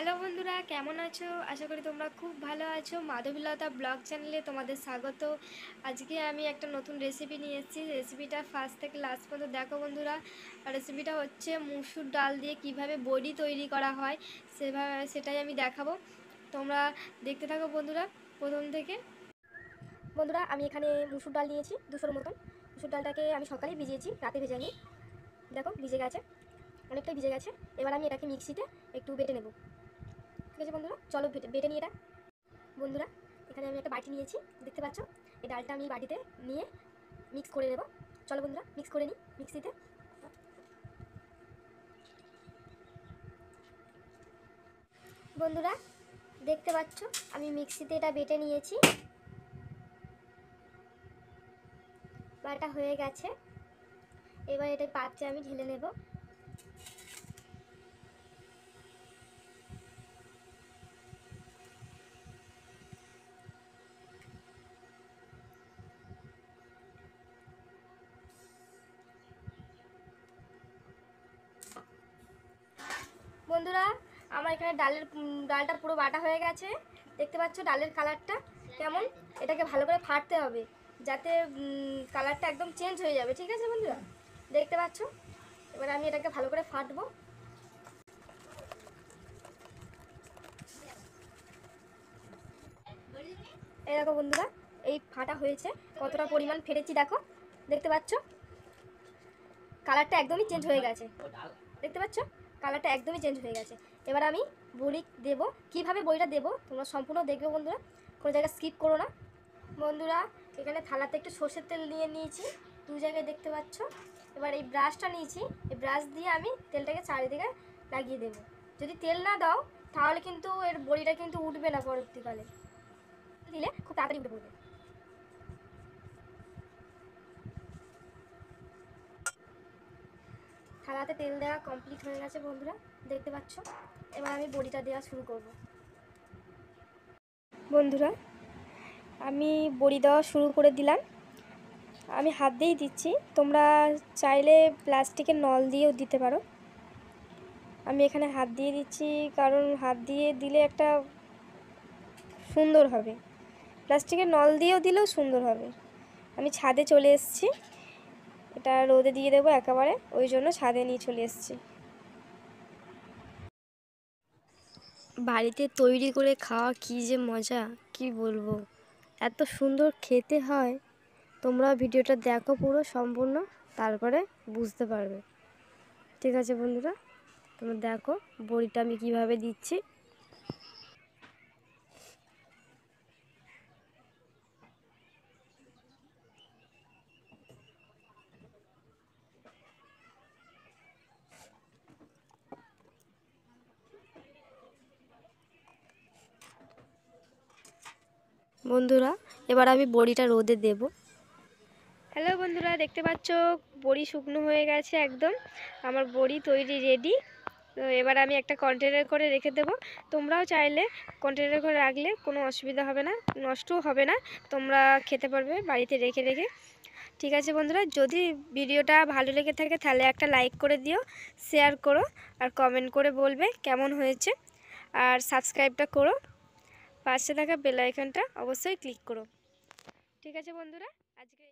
hello বন্ধুরা কেমন আছো আশা করি তোমরা খুব ভালো আছো মাধবীলতা ব্লগ চ্যানেলে তোমাদের স্বাগত আজকে আমি একটা নতুন রেসিপি নিয়ে এসেছি রেসিপিটা ফার্স্ট থেকে লাস্ট পর্যন্ত দেখো বন্ধুরা রেসিপিটা হচ্ছে মুসুর ডাল দিয়ে কিভাবে বড়ি তৈরি করা হয় সেভাবে সেটাই আমি দেখাবো তোমরা দেখতে থাকো বন্ধুরা প্রথম থেকে বন্ধুরা আমি এখানে মুসুর ডাল নিয়েছি দুশোর মতন মুসুর ডালটাকে আমি সকালে ভিজিয়েছি রাতে ভেজে নিই দেখো ভিজে গেছে অনেকটাই ভিজে গেছে এবার আমি এটাকে মিক্সিতে একটু বেটে নেব ঠিক আছে বন্ধুরা চলো বেটে নিয়ে এটা বন্ধুরা এখানে আমি একটা বাটি নিয়েছি দেখতে পাচ্ছ এই ডালটা আমি বাটিতে নিয়ে মিক্স করে দেবো চলো বন্ধুরা মিক্স করে নিই মিক্সিতে বন্ধুরা দেখতে পাচ্ছ আমি মিক্সিতে এটা বেটে নিয়েছি বাটা হয়ে গেছে এবার এটা পাত্রে আমি ঢেলে নেবো বন্ধুরা আমার এখানে ডালের ডালটার পুরো বাটা হয়ে গেছে দেখতে পাচ্ছ ডালের কালারটা কেমন এটাকে ভালো করে ফাটতে হবে যাতে কালারটা একদম চেঞ্জ হয়ে যাবে ঠিক আছে বন্ধুরা দেখতে পাচ্ছ এবার আমি এটাকে ভালো করে ফাটবো এই দেখো বন্ধুরা এই ফাটা হয়েছে কতটা পরিমাণ ফেটেছি দেখো দেখতে পাচ্ছ কালারটা একদমই চেঞ্জ হয়ে গেছে দেখতে পাচ্ছ কালারটা একদমই চেঞ্জ হয়ে গেছে এবার আমি বড়ি দেব কিভাবে বড়িটা দেব তোমরা সম্পূর্ণ দেখবে বন্ধুরা কোনো জায়গায় স্কিপ করো না বন্ধুরা এখানে থালাতে একটু সর্ষের তেল নিয়ে নিয়েছি দু জায়গায় দেখতে পাচ্ছ এবার এই ব্রাশটা নিয়েছি এই ব্রাশ দিয়ে আমি তেলটাকে চারিদিকে লাগিয়ে দেব যদি তেল না দাও তাহলে কিন্তু এর বড়িটা কিন্তু উঠবে না পরবর্তীকালে দিলে খুব তাড়াতাড়ি উঠে পড়বে থালাতে তেল দেওয়া কমপ্লিট হয়ে গেছে বন্ধুরা দেখতে পাচ্ছ এবার আমি বড়িটা দেওয়া শুরু করব বন্ধুরা আমি বড়ি দেওয়া শুরু করে দিলাম আমি হাত দিয়েই দিচ্ছি তোমরা চাইলে প্লাস্টিকের নল দিয়েও দিতে পারো আমি এখানে হাত দিয়ে দিচ্ছি কারণ হাত দিয়ে দিলে একটা সুন্দর হবে প্লাস্টিকের নল দিয়েও দিলেও সুন্দর হবে আমি ছাদে চলে এসেছি এটা রোদে দিয়ে দেবো একেবারে ওই জন্য ছাদে নিয়ে চলে এসেছি বাড়িতে তৈরি করে খাওয়া কি যে মজা কি বলবো এত সুন্দর খেতে হয় তোমরা ভিডিওটা দেখো পুরো সম্পূর্ণ তারপরে বুঝতে পারবে ঠিক আছে বন্ধুরা তোমরা দেখো বড়িটা আমি কিভাবে দিচ্ছি বন্ধুরা এবার আমি বড়িটা রোদে দেব হ্যালো বন্ধুরা দেখতে পাচ্ছ বড়ি শুকনো হয়ে গেছে একদম আমার বড়ি তৈরি রেডি তো এবার আমি একটা কন্টেনার করে রেখে দেব তোমরাও চাইলে কন্টেনার করে রাখলে কোনো অসুবিধা হবে না নষ্টও হবে না তোমরা খেতে পারবে বাড়িতে রেখে রেখে ঠিক আছে বন্ধুরা যদি ভিডিওটা ভালো লেগে থাকে তাহলে একটা লাইক করে দিও শেয়ার করো আর কমেন্ট করে বলবে কেমন হয়েছে আর সাবস্ক্রাইবটা করো পাশে থাকা বেল আইকনটা অবশ্যই ক্লিক করো ঠিক আছে বন্ধুরা আজকে